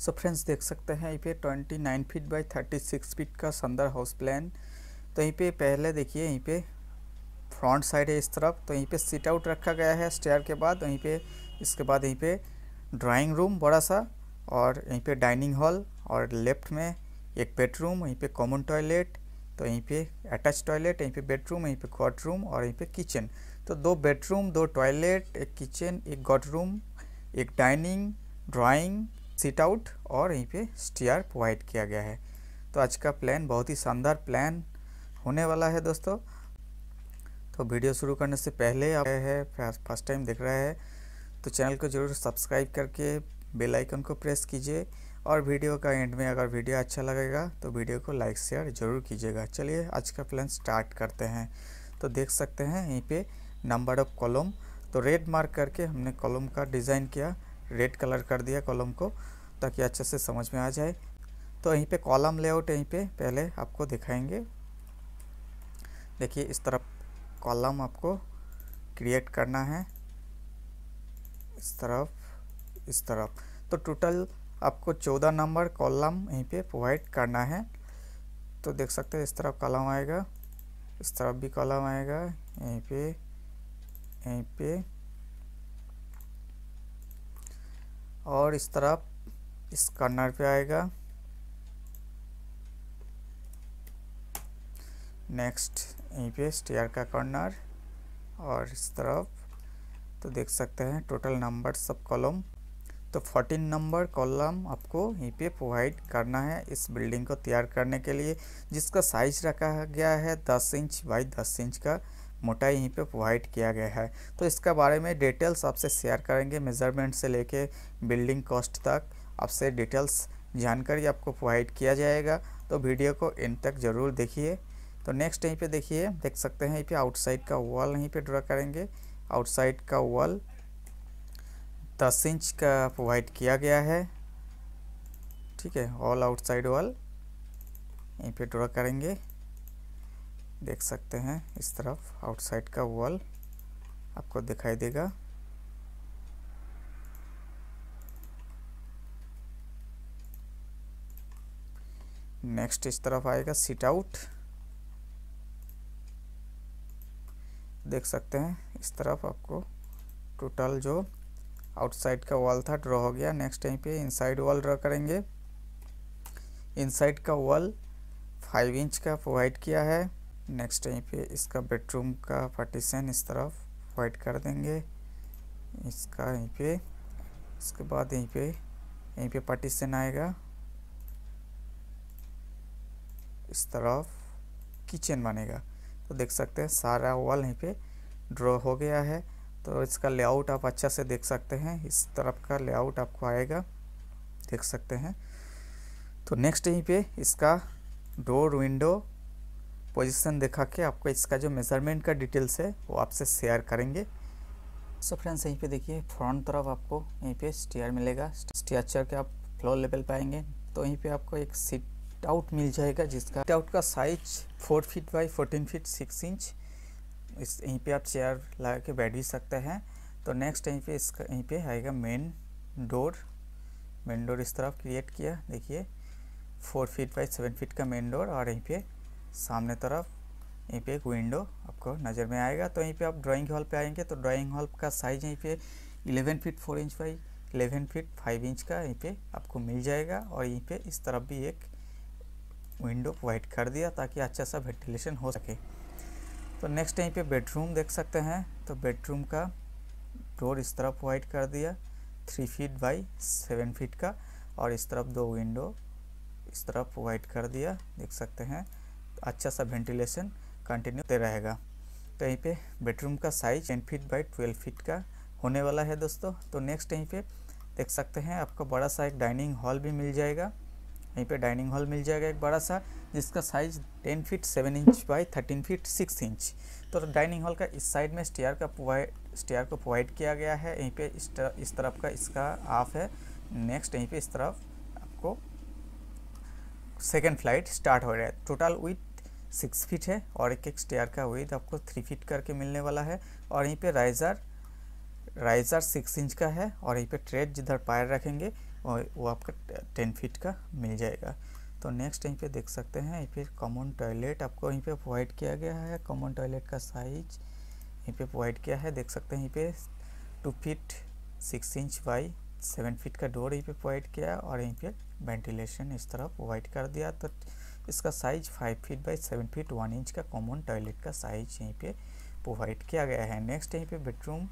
so friends देख सकते हैं यहीं पे 29 फीट बाय 36 फीट का सुंदर हाउस प्लान तो यहीं पे पहले देखिए यहीं पे फ्रंट साइड है इस तरफ तो यहीं पे सीट आउट रखा गया है स्टेयर के बाद वहीं पे इसके बाद यहीं पे ड्राइंग रूम बड़ा सा और यहीं पे डाइनिंग हॉल और लेफ्ट में एक बेडरूम वहीं पर कॉमन टॉयलेट तो यहीं पर अटैच टॉयलेट यहीं पर बेडरूम यहीं पर गॉड रूम और यहीं पर किचन तो दो बेडरूम दो टॉयलेट एक किचन एक गॉड रूम एक डाइनिंग ड्राइंग सीट आउट और यहीं पे स्टीयर प्रोवाइड किया गया है तो आज का प्लान बहुत ही शानदार प्लान होने वाला है दोस्तों तो वीडियो शुरू करने से पहले आप है फर्स्ट टाइम देख रहा है तो चैनल को ज़रूर सब्सक्राइब करके बेल आइकन को प्रेस कीजिए और वीडियो का एंड में अगर वीडियो अच्छा लगेगा तो वीडियो को लाइक शेयर ज़रूर कीजिएगा चलिए आज का प्लान स्टार्ट करते हैं तो देख सकते हैं यहीं पे नंबर ऑफ कॉलम तो रेड मार्क करके हमने कॉलम का डिज़ाइन किया रेड कलर कर दिया कॉलम को ताकि अच्छे से समझ में आ जाए तो यहीं पे कॉलम लेआउट यहीं पे पहले आपको दिखाएंगे देखिए इस तरफ कॉलम आपको क्रिएट करना है इस तरफ इस तरफ तो टोटल आपको चौदह नंबर कॉलम यहीं पे प्रोवाइड करना है तो देख सकते हैं इस तरफ कॉलम आएगा इस तरफ भी कॉलम आएगा यहीं पे यहीं पे और इस तरफ इस कॉर्नर पे आएगा नेक्स्ट यहीं पे स्टेयर का कॉर्नर और इस तरफ तो देख सकते हैं टोटल नंबर सब कॉलम तो 14 नंबर कॉलम आपको यहीं पे प्रोवाइड करना है इस बिल्डिंग को तैयार करने के लिए जिसका साइज रखा गया है 10 इंच बाई 10 इंच का मोटाई यहीं पे प्रोवाइड किया गया है तो इसका बारे में डिटेल्स आपसे शेयर करेंगे मेजरमेंट से लेके बिल्डिंग कॉस्ट तक आपसे डिटेल्स जानकारी आपको प्रोवाइड किया जाएगा तो वीडियो को इन तक ज़रूर देखिए तो नेक्स्ट यहीं पे देखिए देख सकते हैं यहीं पे आउटसाइड का वॉल यहीं पे ड्रा करेंगे आउटसाइड का वॉल दस इंच का प्रोवाइड किया गया है ठीक है ऑल आउटसाइड वॉल यहीं पर ड्रा करेंगे देख सकते हैं इस तरफ आउटसाइड का वॉल आपको दिखाई देगा नेक्स्ट इस तरफ आएगा सीट आउट देख सकते हैं इस तरफ आपको टोटल जो आउटसाइड का वॉल था ड्रॉ हो गया नेक्स्ट टाइम पे इनसाइड वॉल ड्रॉ करेंगे इनसाइड का वॉल फाइव इंच का प्रोवाइड किया है नेक्स्ट यहीं पे इसका बेडरूम का पार्टीशन इस तरफ वाइट कर देंगे इसका यहीं पे इसके बाद यहीं पे यहीं पे पार्टीशन आएगा इस तरफ किचन बनेगा तो देख सकते हैं सारा वॉल यहीं पे ड्रॉ हो गया है तो इसका लेआउट आप अच्छा से देख सकते हैं इस तरफ का लेआउट आपको आएगा देख सकते हैं तो नेक्स्ट यहीं पे इसका डोर विंडो पोजीशन दिखा के आपको इसका जो मेज़रमेंट का डिटेल्स है वो आपसे शेयर करेंगे सो फ्रेंड्स यहीं पे देखिए फ्रंट तरफ आपको यहीं पे स्टेयर मिलेगा स्टेयर के आप फ्लोर लेवल पाएंगे तो यहीं पे आपको एक सीट आउट मिल जाएगा जिसका सीट आउट का size four feet by fourteen feet six inch इस यहीं पर आप चेयर लगा के बैठ भी सकते हैं तो नेक्स्ट यहीं पर इसका यहीं पर आएगा मेन डोर मेन डोर इस तरफ क्रिएट किया देखिए four feet by seven feet का मेन डोर और यहीं पर सामने तरफ यहीं पे एक विंडो आपको नज़र में आएगा तो यहीं पे आप ड्राइंग हॉल पे आएंगे तो ड्राइंग हॉल का साइज़ यहीं पे 11 feet 4 inch by 11 feet 5 inch का यहीं पे आपको मिल जाएगा और यहीं पे इस तरफ भी एक विंडो प्रोवाइड कर दिया ताकि अच्छा सा वेंटिलेशन हो सके तो नेक्स्ट यहीं पे बेडरूम देख सकते हैं तो बेडरूम का डोर इस तरफ प्रोवाइड कर दिया three feet by seven feet का और इस तरफ दो विंडो इस तरफ प्रोवाइड कर दिया देख सकते हैं अच्छा सा वेंटिलेशन कंटिन्यू दे रहेगा तो यहीं पे बेडरूम का size ten feet by twelve feet का होने वाला है दोस्तों तो नेक्स्ट यहीं पे देख सकते हैं आपको बड़ा सा एक डाइनिंग हॉल भी मिल जाएगा यहीं पे डाइनिंग हॉल मिल जाएगा एक बड़ा सा जिसका size ten feet seven inch by thirteen feet six inch तो डाइनिंग हॉल का इस साइड में स्टेयर का स्टेयर को प्रोवाइड किया गया है यहीं पे इस, इस तरफ का इसका हाफ है नेक्स्ट यहीं पे इस तरफ आपको सेकेंड फ्लाइट स्टार्ट हो रहा है टोटल विथ सिक्स फीट है और एक एक स्टेयर का वेथ आपको थ्री फीट करके मिलने वाला है और यहीं पे राइजर राइजर सिक्स इंच का है और यहीं पे ट्रेड जिधर पायर रखेंगे वो, वो आपका टेन फीट का मिल जाएगा तो नेक्स्ट यहीं पे देख सकते हैं यहीं पे कॉमन टॉयलेट आपको यहीं पे प्रोवाइड किया गया है कॉमन टॉयलेट का साइज यहीं पर प्रोवाइड किया है देख सकते हैं यहीं पर two feet six inch by seven feet का डोर यहीं पर प्रोवाइड किया और यहीं पर वेंटिलेशन इस तरह प्रोवाइड कर दिया तो इसका size five feet by seven feet one inch का कॉमन टॉयलेट का साइज यहीं पे प्रोवाइड किया गया है नेक्स्ट यहीं पे बेडरूम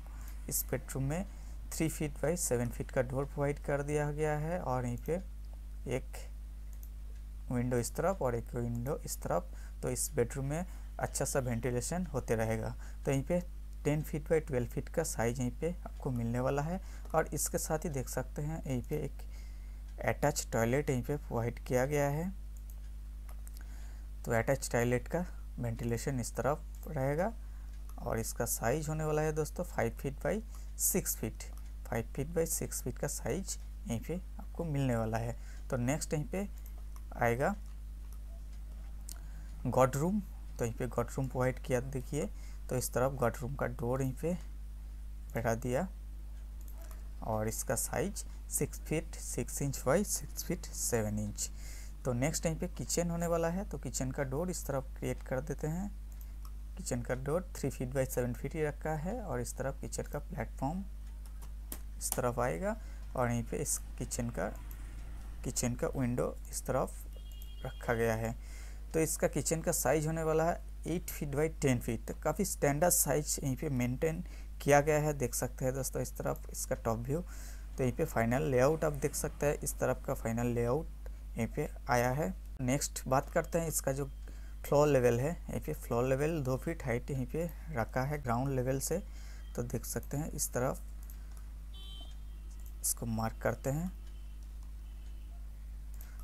इस बेडरूम में three feet by seven feet का डोर प्रोवाइड कर दिया गया है और यहीं पे एक विंडो इस तरफ और एक विंडो इस तरफ तो इस बेडरूम में अच्छा सा वेंटिलेशन होते रहेगा तो यहीं पर ten feet by twelve feet का साइज यहीं पर आपको मिलने वाला है और इसके साथ ही देख सकते हैं यहीं पर एक अटैच टॉयलेट यहीं पर प्रोवाइड किया गया है तो अटैच टॉयलेट का वेंटिलेशन इस तरफ रहेगा और इसका साइज होने वाला है दोस्तों five feet by six feet five feet by six feet का साइज यहीं पे आपको मिलने वाला है तो नेक्स्ट यहीं पे आएगा गॉड रूम तो यहीं पे गॉड रूम प्रोवाइड किया देखिए तो इस तरफ गॉड रूम का डोर यहीं पे बैठा दिया और इसका size six feet six inch by six feet seven inch तो नेक्स्ट टाइम पे किचन होने वाला है तो किचन का डोर इस तरफ क्रिएट कर देते हैं किचन का door three feet by seven feet ही रखा है और इस तरफ किचन का प्लेटफॉर्म इस तरफ आएगा और यहीं पे इस किचन का किचन का विंडो इस तरफ रखा गया है तो इसका किचन का साइज होने वाला है eight feet by ten feet तो काफ़ी स्टैंडर्ड साइज यहीं पे मेंटेन किया गया है देख सकते हैं दोस्तों इस तरफ इसका टॉप व्यू तो यहीं पे फाइनल लेआउट आप देख सकते हैं इस तरफ का फाइनल लेआउट यहीं पे आया है नेक्स्ट बात करते हैं इसका जो फ्लोर लेवल है यहीं पे फ्लोर लेवल दो फीट हाइट यहीं पे रखा है ग्राउंड लेवल से तो देख सकते हैं इस तरफ इसको मार्क करते हैं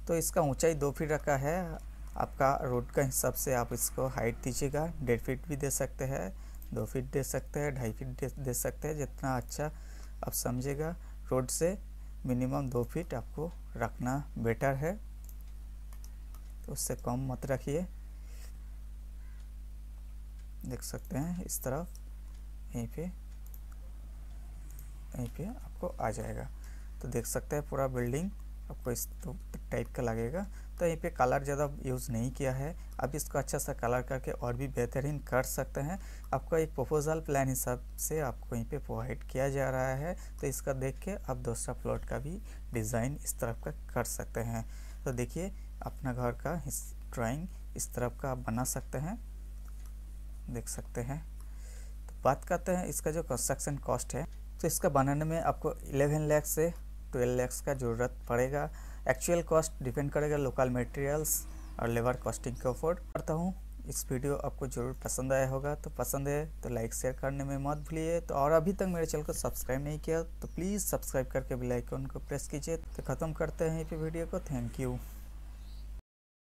तो इसका ऊंचाई दो फीट रखा है आपका रोड का हिसाब से आप इसको हाइट दीजिएगा डेढ़ फीट भी दे सकते हैं दो फीट दे सकते हैं ढाई फीट दे, दे सकते हैं जितना अच्छा आप समझेगा रोड से मिनिमम दो फीट आपको रखना बेटर है तो उससे कम मत रखिए देख सकते हैं इस तरफ यहीं पे यहीं पे आपको आ जाएगा तो देख सकते हैं पूरा बिल्डिंग आपको इस तो टाइप का लगेगा तो यहाँ पे कलर ज़्यादा यूज़ नहीं किया है आप इसको अच्छा सा कलर करके और भी बेहतरीन कर सकते हैं आपका एक प्रपोजल प्लान हिसाब से आपको यहीं पे प्रोवाइड किया जा रहा है तो इसका देख के आप दूसरा प्लॉट का भी डिज़ाइन इस तरफ का कर सकते हैं तो देखिए अपना घर का ड्राइंग इस तरफ का आप बना सकते हैं देख सकते हैं तो बात करते हैं इसका जो कंस्ट्रक्शन कॉस्ट है तो इसका बनाने में आपको एलेवन लैक्स से ट्वेल्व लैक्स का ज़रूरत पड़ेगा एक्चुअल कॉस्ट डिपेंड करेगा लोकल मटेरियल्स और लेबर कॉस्टिंग के ऊपर करता हूँ इस वीडियो आपको ज़रूर पसंद आया होगा तो पसंद है तो लाइक शेयर करने में मत भूलिए तो और अभी तक मेरे चैनल को सब्सक्राइब नहीं किया तो प्लीज़ सब्सक्राइब करके बेल आइकन को प्रेस कीजिए तो ख़त्म करते हैं ये वीडियो को थैंक यू